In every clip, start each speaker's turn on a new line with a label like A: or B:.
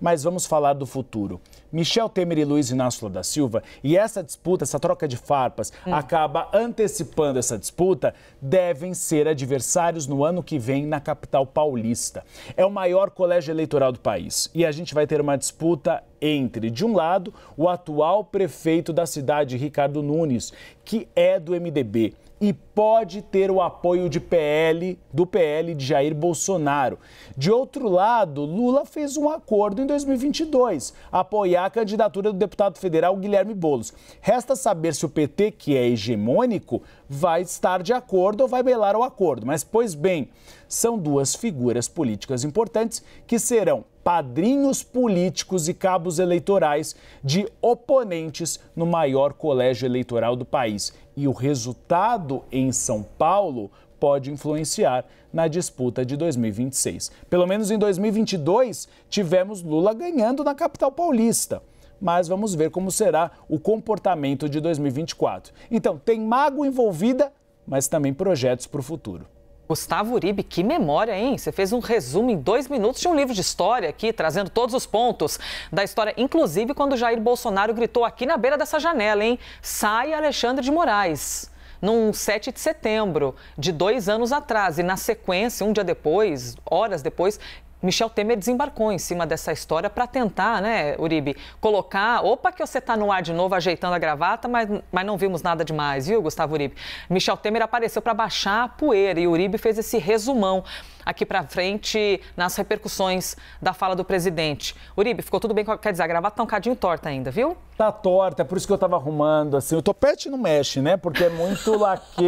A: mas vamos falar do futuro. Michel Temer e Luiz Inácio Lula da Silva, e essa disputa, essa troca de farpas, hum. acaba antecipando essa disputa, devem ser adversários no ano que vem na capital paulista. É o maior colégio eleitoral do país e a gente vai ter uma disputa entre, de um lado, o atual prefeito da cidade, Ricardo Nunes, que é do MDB e pode ter o apoio de PL, do PL de Jair Bolsonaro. De outro lado, Lula fez um acordo em 2022, apoiar a candidatura do deputado federal Guilherme Bolos. Resta saber se o PT, que é hegemônico, vai estar de acordo ou vai belar o acordo. Mas pois bem, são duas figuras políticas importantes que serão padrinhos políticos e cabos eleitorais de oponentes no maior colégio eleitoral do país. E o resultado em São Paulo pode influenciar na disputa de 2026. Pelo menos em 2022, tivemos Lula ganhando na capital paulista. Mas vamos ver como será o comportamento de 2024. Então, tem mago envolvida, mas também projetos para o futuro.
B: Gustavo Uribe, que memória, hein? Você fez um resumo em dois minutos de um livro de história aqui, trazendo todos os pontos da história, inclusive quando Jair Bolsonaro gritou aqui na beira dessa janela, hein? Sai Alexandre de Moraes. Num 7 de setembro de dois anos atrás, e na sequência, um dia depois, horas depois, Michel Temer desembarcou em cima dessa história para tentar, né, Uribe, colocar. Opa, que você está no ar de novo ajeitando a gravata, mas, mas não vimos nada demais, viu, Gustavo Uribe? Michel Temer apareceu para baixar a poeira e Uribe fez esse resumão aqui para frente nas repercussões da fala do presidente. Uribe, ficou tudo bem com a... Quer dizer, a gravata está um cadinho torta ainda, viu?
A: Tá torta, é por isso que eu tava arrumando, assim. O topete não mexe, né? Porque é muito laque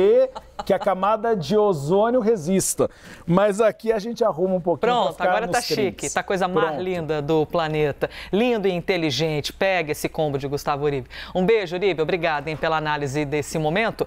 A: que a camada de ozônio resista. Mas aqui a gente arruma um pouquinho. Pronto, agora tá chique. Está Tá a coisa Pronto. mais
B: linda do planeta. Lindo e inteligente. Pega esse combo de Gustavo Uribe. Um beijo, Uribe. Obrigada hein, pela análise desse momento.